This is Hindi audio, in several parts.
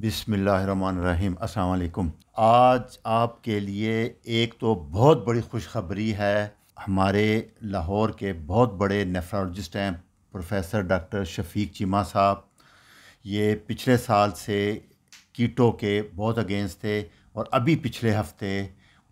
बिसमीम् अल्लाम आज आपके लिए एक तो बहुत बड़ी खुशखबरी है हमारे लाहौर के बहुत बड़े नेफ्रोलॉजिस्ट हैं प्रोफेसर डॉक्टर शफीक चीमा साहब ये पिछले साल से कीटो के बहुत अगेंस्ट थे और अभी पिछले हफ्ते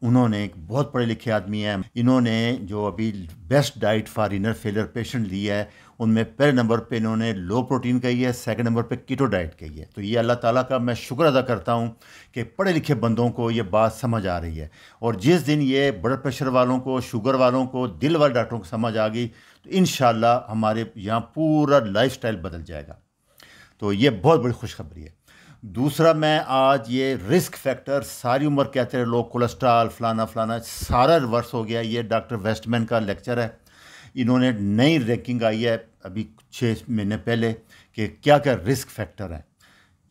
उन्होंने एक बहुत पढ़े लिखे आदमी हैं इन्होंने जो अभी बेस्ट डाइट फॉर इनर फेलर पेशेंट ली है उनमें पहले नंबर पे इन्होंने लो प्रोटीन कही है सेकंड नंबर पे कीटो डाइट कही है तो ये अल्लाह ताला का मैं शुक्र अदा करता हूँ कि पढ़े लिखे बंदों को ये बात समझ आ रही है और जिस दिन ये ब्लड प्रेशर वालों को शुगर वालों को दिल वाले डॉक्टरों को समझ आ गई तो इन हमारे यहाँ पूरा लाइफ बदल जाएगा तो ये बहुत बड़ी खुशखबरी है दूसरा मैं आज ये रिस्क फैक्टर सारी उम्र कहते हैं लोग कोलेस्ट्रॉल फलाना फलाना सारा रिवर्स हो गया ये डॉक्टर वेस्टमैन का लेक्चर है इन्होंने नई रैंकिंग आई है अभी छः महीने पहले कि क्या क्या रिस्क फैक्टर हैं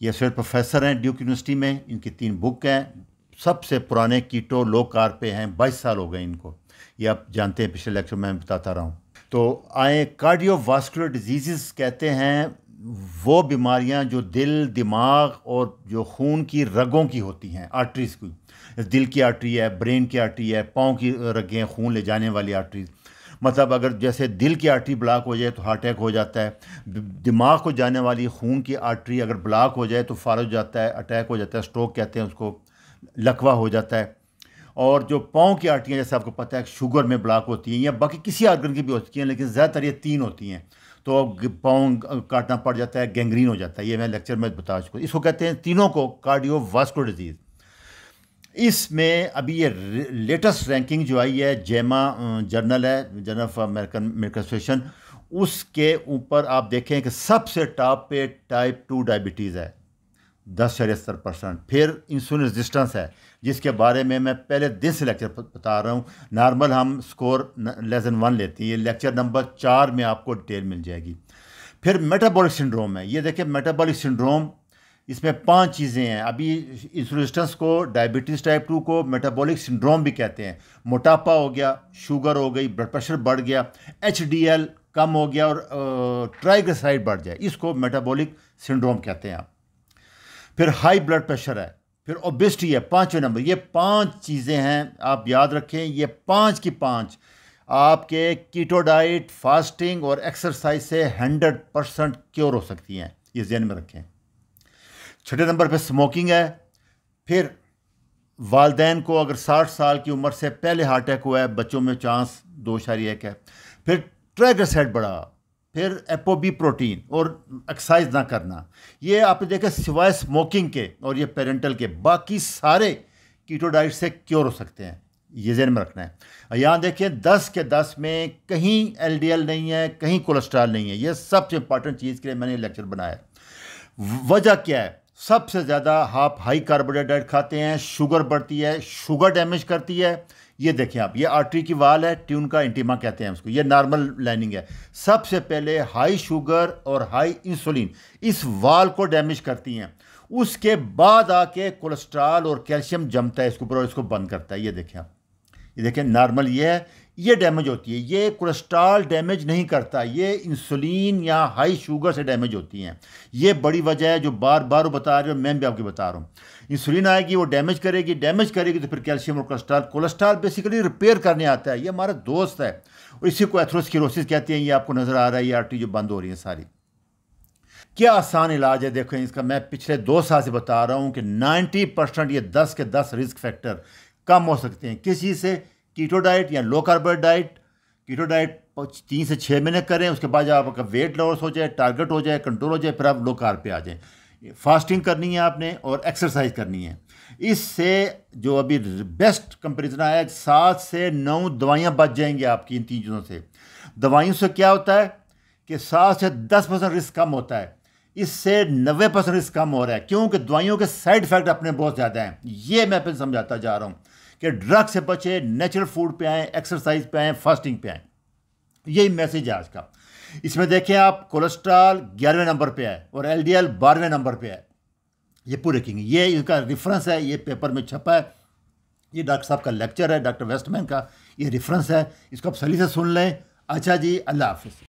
ये सर प्रोफेसर हैं ड्यूक यूनिवर्सिटी में इनकी तीन बुक हैं सबसे पुराने कीटो लो कार पे हैं बाईस साल हो गए इनको ये आप जानते हैं पिछले लेक्चर में बताता रहा हूँ तो आए कार्डियोवास्कुलर डिजीज़ कहते हैं वो बीमारियाँ जो दिल दिमाग और जो खून की रगों की होती हैं आर्टरीज़ की दिल की आर्टरी है ब्रेन की आर्टरी है पाँव की रगें खून ले जाने वाली आर्टरीज़ मतलब अगर जैसे दिल की आर्टरी ब्लॉक हो जाए तो हार्ट अटैक हो जाता है दिमाग को जाने वाली खून की आर्टरी अगर ब्लॉक हो जाए तो फारज हो जाता है अटैक हो जाता है स्ट्रोक कहते हैं उसको लकवा हो जाता है और जो पाँव की आर्टियाँ जैसे आपको पता है शुगर में ब्लॉक होती हैं या बाकी किसी आर्गन की भी होती हैं लेकिन ज़्यादातर ये तीन होती हैं तो पाँव काटना पड़ जाता है गैंग्रीन हो जाता है ये मैं लेक्चर में बता चुका इसको कहते हैं तीनों को कार्डियो डिजीज़ इसमें अभी ये लेटेस्ट रैंकिंग जो आई है जेमा जर्नल है Journal of American Medical Association उसके ऊपर आप देखें कि सबसे टॉप पे टाइप टू डायबिटीज़ है दस सत्तर परसेंट फिर इंसुलिन रेजिस्टेंस है जिसके बारे में मैं पहले दिन से लेक्चर बता रहा हूँ नॉर्मल हम स्कोर लेस देन वन लेते हैं लेक्चर नंबर चार में आपको डिटेल मिल जाएगी फिर मेटाबॉलिक सिंड्रोम है ये देखिए मेटाबॉलिक सिंड्रोम इसमें पांच चीज़ें हैं अभी इंसुलिस्टेंस को डायबिटीज़ टाइप टू को मेटाबॉलिक सिंड्रोम भी कहते हैं मोटापा हो गया शुगर हो गई ब्लड प्रेशर बढ़ गया एच कम हो गया और ट्राइग्लिसराइड बढ़ जाए इसको मेटाबॉलिक सिंड्रोम कहते हैं आप फिर हाई ब्लड प्रेशर है फिर ओबिस्टी है पाँचवें नंबर ये पांच चीज़ें हैं आप याद रखें ये पांच की पांच आपके कीटो डाइट फास्टिंग और एक्सरसाइज से हंड्रेड परसेंट क्योर हो सकती हैं ये जहन में रखें छठे नंबर पे स्मोकिंग है फिर वालदेन को अगर साठ साल की उम्र से पहले हार्ट अटैक हुआ है बच्चों में चांस दो शारी एक है फिर ट्रैगसेट बढ़ा फिर एपोबी प्रोटीन और एक्सरसाइज ना करना ये आपने देखा सिवाय स्मोकिंग के और ये पेरेंटल के बाकी सारे कीटो डाइट से क्योर हो सकते हैं ये जहन में रखना है यहाँ देखिए दस के दस में कहीं एल नहीं है कहीं कोलेस्ट्रॉल नहीं है ये सबसे इंपॉर्टेंट चीज़ के लिए मैंने लेक्चर बनाया वजह क्या है सबसे ज़्यादा आप हाई कार्बोहाइड्रेट खाते हैं शुगर बढ़ती है शुगर डैमेज करती है ये देखें आप ये आर्टरी की वाल है ट्यून का इंटीमा कहते हैं उसको ये नॉर्मल लाइनिंग है सबसे पहले हाई शुगर और हाई इंसुलिन इस वाल को डैमेज करती हैं उसके बाद आके कोलेस्ट्रॉल और कैल्शियम जमता है इसके ऊपर और इसको बंद करता है ये देखें आप ये देखें नॉर्मल ये है ये डैमेज होती है ये कोलेस्ट्रॉल डैमेज नहीं करता ये इंसुलिन या हाई शुगर से डैमेज होती हैं ये बड़ी वजह है जो बार बार बता रहे हो मैं भी आपको बता रहा हूँ इंसुलिन आएगी वो डैमेज करेगी डैमेज करेगी तो फिर कैल्शियम और कोलेस्ट्रॉल कोलेस्ट्रॉल बेसिकली रिपेयर करने आता है ये हमारा दोस्त है और इसी को एथ्रोस्किरोसिस कहते हैं ये आपको नज़र आ रहा है ये आर्टी जो बंद हो रही है सारी क्या आसान इलाज है देखो इसका मैं पिछले दो साल से बता रहा हूँ कि नाइन्टी परसेंट ये दस के दस रिस्क फैक्टर कम हो सकते हैं किस चीज़ से कीटो डाइट या low carbohydrate diet keto diet तीन से छः महीने करें उसके बाद जब आपका वेट लॉस हो जाए टारगेट हो जाए कंट्रोल हो जाए फिर आप लो कार पे आ जाएँ फास्टिंग करनी है आपने और एक्सरसाइज करनी है इससे जो अभी बेस्ट कंपेरिजन आया सात से नौ दवाइयाँ बच जाएंगी आपकी इन तीन चीज़ों से दवाइयों से क्या होता है कि सात से दस परसेंट रिस्क कम होता है इससे नबे परसेंट रिस्क कम हो रहा है क्योंकि दवाइयों के साइड इफेक्ट अपने बहुत ज़्यादा हैं ये मैं फिर समझाता जा रहा हूँ कि ड्रग से बचे नेचुरल फूड पे आएँ एक्सरसाइज पे आएँ फास्टिंग पे आएँ यही मैसेज है आज का इसमें देखें आप कोलेस्ट्रॉल ग्यारहवें नंबर पे है और एल डी बारहवें नंबर पे है ये पूरे किंग ये इनका रेफरेंस है ये पेपर में छपा है ये डॉक्टर साहब का लेक्चर है डॉक्टर वेस्टमैन का ये रेफरेंस है इसको आप सली से सुन लें अच्छा जी अल्लाह हाफिज़